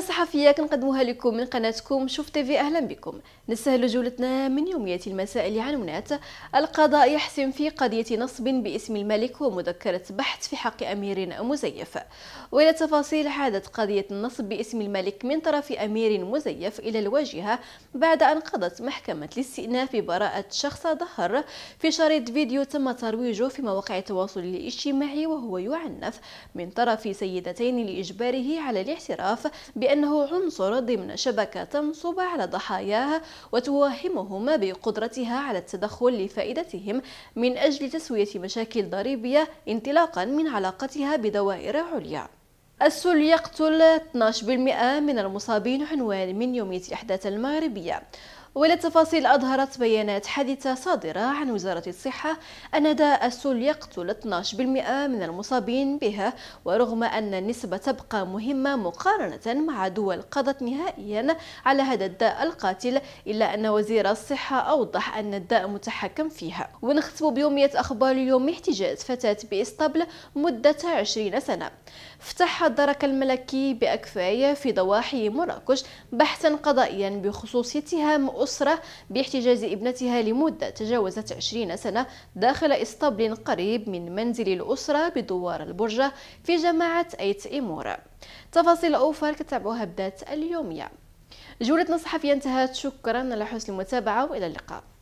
الصحفية صحفية كنقدموها لكم من قناتكم شوف تيفي أهلا بكم نسهل جولتنا من يومية المساء لعنونات القضاء يحسم في قضية نصب باسم الملك ومذكرة بحث في حق أمير مزيف وإلى تفاصيل عادت قضية النصب باسم الملك من طرف أمير مزيف إلى الواجهة بعد أن قضت محكمة الاستئناف ببراءة شخص ظهر في شريط فيديو تم ترويجه في مواقع التواصل الاجتماعي وهو يعنف من طرف سيدتين لإجباره على الاعتراف بأن لأنه عنصر ضمن شبكة تنصب على ضحاياها وتوهمهم بقدرتها على التدخل لفائدتهم من أجل تسوية مشاكل ضريبية انطلاقا من علاقتها بدوائر عليا السل يقتل 12% من المصابين عنوان من يومية الأحداث المغربية وللتفاصيل اظهرت بيانات حديثه صادره عن وزاره الصحه ان داء السل يقتل 12% من المصابين بها ورغم ان النسبه تبقى مهمه مقارنه مع دول قضت نهائيا على هذا الداء القاتل الا ان وزير الصحه اوضح ان الداء متحكم فيها ونختم بيوميه اخبار اليوم احتجاز فتاه باسطبل مده 20 سنه فتح الدرك الملكي باكفايه في ضواحي مراكش بحثا قضائيا بخصوص اتهام أسرة باحتجاز ابنتها لمدة تجاوزت 20 سنة داخل إسطبل قريب من منزل الأسرة بدوار البرجة في جماعة أيت إيمورا تفاصيل أوفر كتابوها بدات اليومية جولتنا الصحفية انتهت شكرا لحسن المتابعة وإلى اللقاء